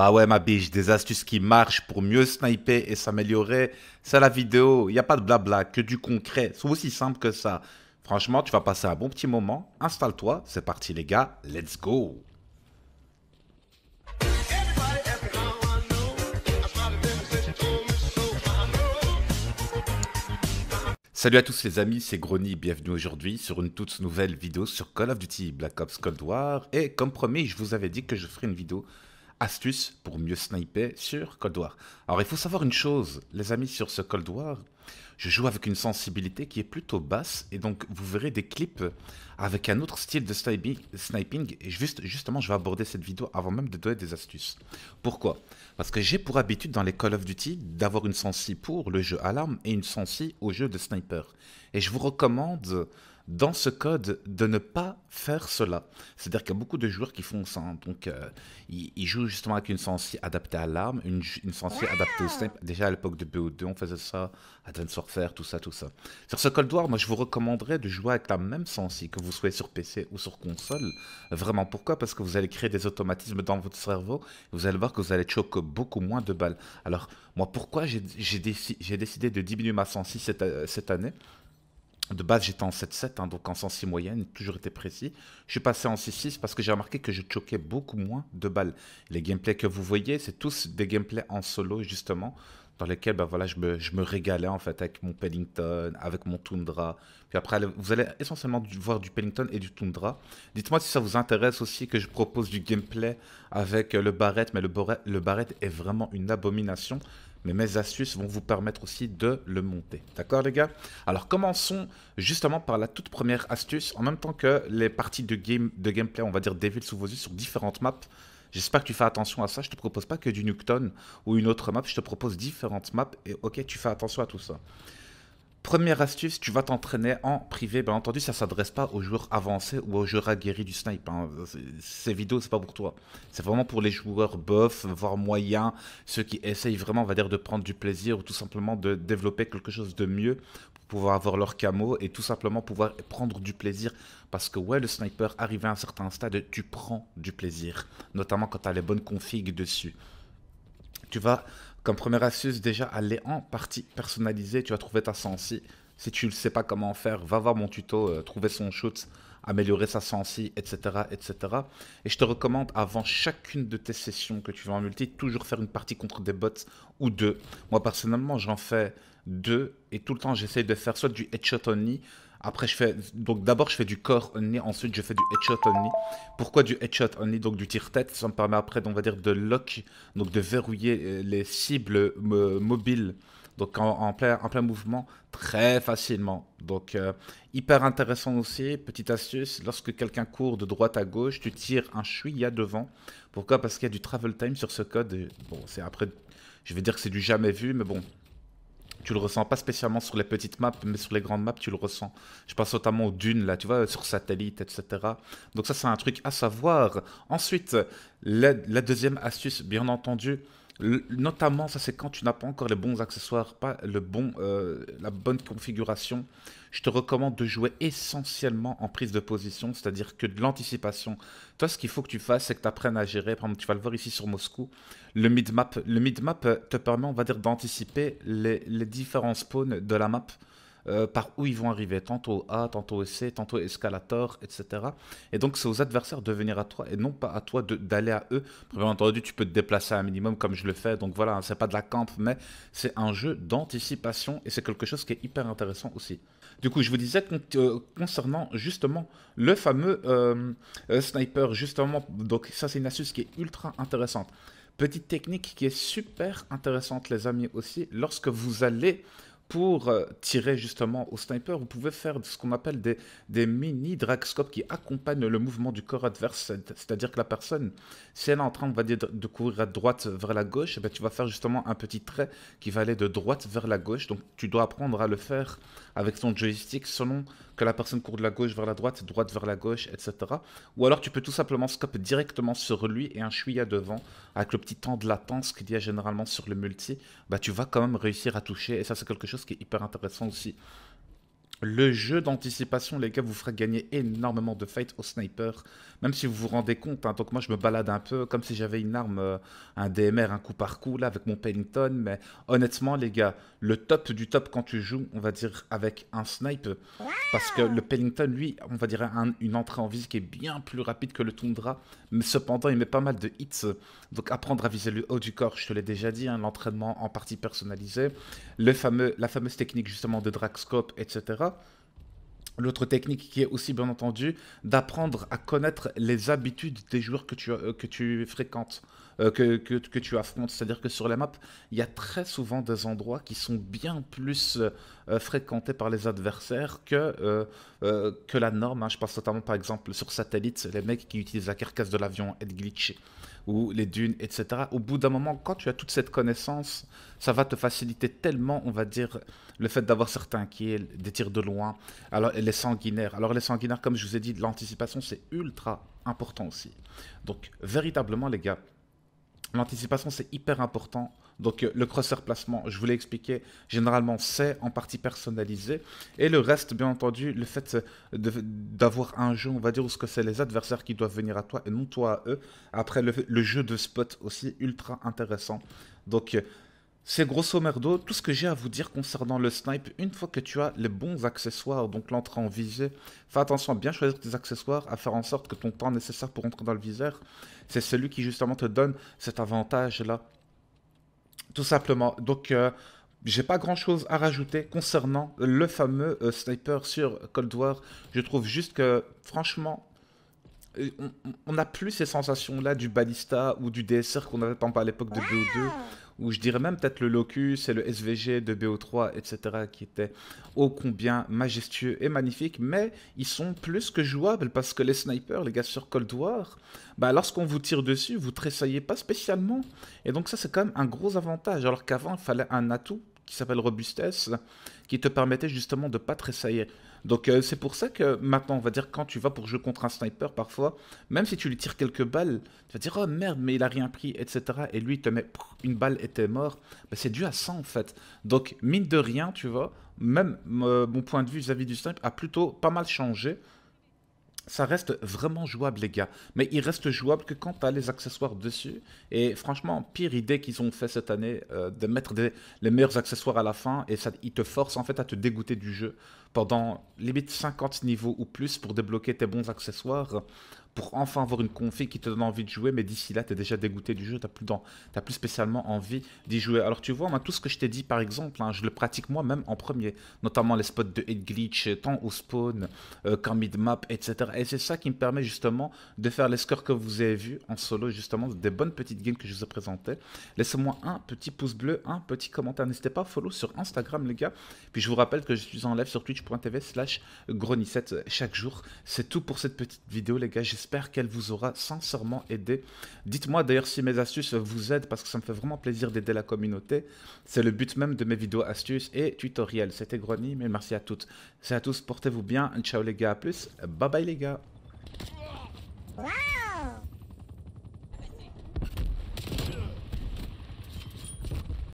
Bah ouais, ma biche, des astuces qui marchent pour mieux sniper et s'améliorer. C'est la vidéo, il n'y a pas de blabla, que du concret. C'est aussi simple que ça. Franchement, tu vas passer un bon petit moment. Installe-toi, c'est parti les gars, let's go Salut à tous les amis, c'est Grony, bienvenue aujourd'hui sur une toute nouvelle vidéo sur Call of Duty Black Ops Cold War. Et comme promis, je vous avais dit que je ferai une vidéo Astuces pour mieux sniper sur Cold War. Alors il faut savoir une chose, les amis, sur ce Cold War, je joue avec une sensibilité qui est plutôt basse, et donc vous verrez des clips avec un autre style de sniping, et juste, justement je vais aborder cette vidéo avant même de donner des astuces. Pourquoi Parce que j'ai pour habitude dans les Call of Duty d'avoir une sensi pour le jeu alarme et une sensi au jeu de sniper. Et je vous recommande dans ce code de ne pas faire cela. C'est-à-dire qu'il y a beaucoup de joueurs qui font ça. Hein. Donc, euh, ils, jouent justement avec une sensi adaptée à l'arme, une, une adaptée au snipe. Déjà à l'époque de BO2, on faisait ça, Advance Warfare, tout ça, tout ça. Sur ce Cold War, moi, je vous recommanderais de jouer avec la même sensi, que vous soyez sur PC ou sur console. Vraiment, pourquoi Parce que vous allez créer des automatismes dans votre cerveau. vous allez voir que vous allez choquer beaucoup moins de balles. Alors, moi, pourquoi j'ai décidé de diminuer ma sensi euh, cette année de base, j'étais en 7-7, hein, donc en 106 moyenne, toujours été précis. Je suis passé en 6-6 parce que j'ai remarqué que je choquais beaucoup moins de balles. Les gameplays que vous voyez, c'est tous des gameplays en solo, justement, dans lesquels bah, voilà, je me, je, régalais, en fait, avec mon Pellington, avec mon Tundra. Puis après, vous allez essentiellement voir du Pellington et du Tundra. Dites-moi si ça vous intéresse aussi que je propose du gameplay avec euh, le Barrett, mais le, le Barrett est vraiment une abomination mais mes astuces vont vous permettre aussi de le monter. D'accord les gars Alors commençons justement par la toute première astuce, en même temps que les parties de, game, de gameplay, on va dire, villes sous vos yeux sur différentes maps. J'espère que tu fais attention à ça, je te propose pas que du Nuketown ou une autre map, je te propose différentes maps et ok, tu fais attention à tout ça. Première astuce, tu vas t'entraîner en privé. Bien entendu, ça ne s'adresse pas aux joueurs avancés ou aux joueurs aguerris du snipe. Hein. Ces vidéos, c'est pas pour toi. C'est vraiment pour les joueurs bof, voire moyens, ceux qui essayent vraiment, va dire, de prendre du plaisir ou tout simplement de développer quelque chose de mieux pour pouvoir avoir leur camo et tout simplement pouvoir prendre du plaisir. Parce que ouais, le sniper, arrivé à un certain stade, tu prends du plaisir. Notamment quand tu as les bonnes configs dessus. Tu vas comme première astuce, déjà, allez en partie personnalisée, Tu vas trouver ta sensi. Si tu ne sais pas comment faire, va voir mon tuto, euh, trouver son shoot, améliorer sa sensi, etc., etc. Et je te recommande, avant chacune de tes sessions que tu vas en multi, toujours faire une partie contre des bots ou deux. Moi, personnellement, j'en fais deux et tout le temps, j'essaye de faire soit du headshot only, après, je fais. Donc, d'abord, je fais du corps only. Ensuite, je fais du headshot only. Pourquoi du headshot only Donc, du tir-tête. Ça me permet après, on va dire, de lock. Donc, de verrouiller euh, les cibles euh, mobiles. Donc, en, plein, plein mouvement, très facilement. Donc, euh, hyper intéressant aussi. Petite astuce lorsque quelqu'un court de droite à gauche, tu tires un chouïa devant. Pourquoi Parce qu'il y a du travel time sur ce code. bon, c'est après. Je vais dire que c'est du jamais vu, mais bon, tu le ressens pas spécialement sur les petites maps, mais sur les grandes maps, tu le ressens. Je pense notamment aux dunes, là, tu vois, sur satellite, etc. Donc ça, c'est un truc à savoir. Ensuite, la, la deuxième astuce, bien entendu, notamment, ça c'est quand tu n'as pas encore les bons accessoires, pas le bon, euh, la bonne configuration. Je te recommande de jouer essentiellement en prise de position, c'est-à-dire que de l'anticipation. Toi, ce qu'il faut que tu fasses, c'est que tu apprennes à gérer. Par exemple, tu vas le voir ici sur Moscou. Le mid-map, le mid-map te permet, on va dire, d'anticiper les, les différents spawns de la map. Euh, par où ils vont arriver, tantôt A, tantôt C, tantôt escalator, etc. Et donc c'est aux adversaires de venir à toi et non pas à toi d'aller à eux. Bien entendu, tu peux te déplacer un minimum comme je le fais, donc voilà, hein, c'est pas de la camp, mais c'est un jeu d'anticipation et c'est quelque chose qui est hyper intéressant aussi. Du coup, je vous disais euh, concernant justement le fameux euh, sniper, justement, donc ça c'est une astuce qui est ultra intéressante. Petite technique qui est super intéressante les amis aussi, lorsque vous allez pour euh, tirer justement au sniper, vous pouvez faire ce qu'on appelle des, des mini dragscopes qui accompagnent le mouvement du corps adverse. C'est-à-dire que la personne, si elle est en train, de courir à droite vers la gauche, eh ben, tu vas faire justement un petit trait qui va aller de droite vers la gauche. Donc tu dois apprendre à le faire avec ton joystick selon que la personne court de la gauche vers la droite, droite vers la gauche, etc. Ou alors tu peux tout simplement scope directement sur lui et un chouïa devant, avec le petit temps de latence qu'il y a généralement sur le multi, bah, tu vas quand même réussir à toucher. Et ça, c'est quelque chose qui est hyper intéressant aussi le jeu d'anticipation, les gars, vous fera gagner énormément de fights au sniper, même si vous vous rendez compte. donc hein, moi, je me balade un peu comme si j'avais une arme, euh, un DMR, un coup par coup, là, avec mon Pennington. Mais honnêtement, les gars, le top du top quand tu joues, on va dire, avec un snipe, parce que le Pennington, lui, on va dire, une entrée en vis qui est bien plus rapide que le Tundra. Mais cependant, il met pas mal de hits. Donc apprendre à viser le haut du corps, je te l'ai déjà dit, hein, l'entraînement en partie personnalisé, le fameux, la fameuse technique justement de Dragscope, etc. L'autre technique qui est aussi bien entendu d'apprendre à connaître les habitudes des joueurs que tu, euh, que tu fréquentes, euh, que, tu affrontes. C'est-à-dire que sur les maps, il y a très souvent des endroits qui sont bien plus euh, fréquentés par les adversaires que, que la norme. Hein. Je pense notamment par exemple sur Satellite, les mecs qui utilisent la carcasse de l'avion, et glitché ou les dunes, etc. Au bout d'un moment, quand tu as toute cette connaissance, ça va te faciliter tellement, on va dire, le fait d'avoir certains qui des tirs de loin, alors les sanguinaires. Alors les sanguinaires, comme je vous ai dit, l'anticipation, c'est ultra important aussi. Donc, véritablement, les gars, L'anticipation, c'est hyper important. Donc, euh, le crosser placement, je vous l'ai expliqué, généralement, c'est en partie personnalisé. Et le reste, bien entendu, le fait euh, d'avoir un jeu, on va dire, où ce que c'est les adversaires qui doivent venir à toi et non toi à eux. Après, le, le jeu de spot aussi, ultra intéressant. Donc, euh, c'est grosso merdo tout ce que j'ai à vous dire concernant le snipe une fois que tu as les bons accessoires, donc l'entrée en visée. Fais attention à bien choisir tes accessoires, à faire en sorte que ton temps nécessaire pour entrer dans le viseur, c'est celui qui justement te donne cet avantage-là. Tout simplement. Donc, euh, j'ai pas grand chose à rajouter concernant le fameux euh, sniper sur Cold War. Je trouve juste que, franchement, on n'a plus ces sensations-là du Balista ou du DSR qu'on avait pas à l'époque de BO2, ou je dirais même peut-être le Locus et le SVG de BO3, etc., qui étaient ô combien majestueux et magnifiques, mais ils sont plus que jouables parce que les snipers, les gars sur Cold War, bah, lorsqu'on vous tire dessus, vous tressaillez pas spécialement. Et donc ça, c'est quand même un gros avantage, alors qu'avant, il fallait un atout qui s'appelle robustesse, qui te permettait justement de ne pas tressailler donc euh, c'est pour ça que maintenant, on va dire, quand tu vas pour jouer contre un sniper, parfois, même si tu lui tires quelques balles, tu vas dire, oh merde, mais il a rien pris, etc. Et lui, il te met une balle et t'es mort. Bah, c'est dû à ça, en fait. Donc, mine de rien, tu vois, même euh, mon point de vue vis à -vis du sniper a plutôt pas mal changé ça reste vraiment jouable, les gars. Mais il reste jouable que quand tu les accessoires dessus. Et franchement, pire idée qu'ils ont fait cette année, euh, de mettre les meilleurs accessoires à la fin. Et ça, ils te forcent en fait à te dégoûter du jeu pendant limite 50 niveaux ou plus pour débloquer tes bons accessoires pour enfin avoir une config qui te donne envie de jouer, mais d'ici là, tu es déjà dégoûté du jeu, tu plus, dans, as plus spécialement envie d'y jouer. Alors tu vois, tout ce que je t'ai dit, par exemple, hein, je le pratique moi-même en premier, notamment les spots de head glitch, euh, tant au spawn euh, qu'en mid-map, etc. Et c'est ça qui me permet justement de faire les scores que vous avez vu en solo, justement, des bonnes petites games que je vous ai présentées. Laissez-moi un petit pouce bleu, un petit commentaire. N'hésitez pas à follow sur Instagram, les gars. Puis je vous rappelle que je suis en live sur twitch.tv slash grony euh, chaque jour. C'est tout pour cette petite vidéo, les gars. J'espère J'espère qu'elle vous aura sincèrement aidé. Dites-moi d'ailleurs si mes astuces vous aident parce que ça me fait vraiment plaisir d'aider la communauté. C'est le but même de mes vidéos astuces et tutoriels. C'était Grony, mais merci à toutes. C'est à tous, portez-vous bien. Ciao les gars, à plus. Bye bye les gars.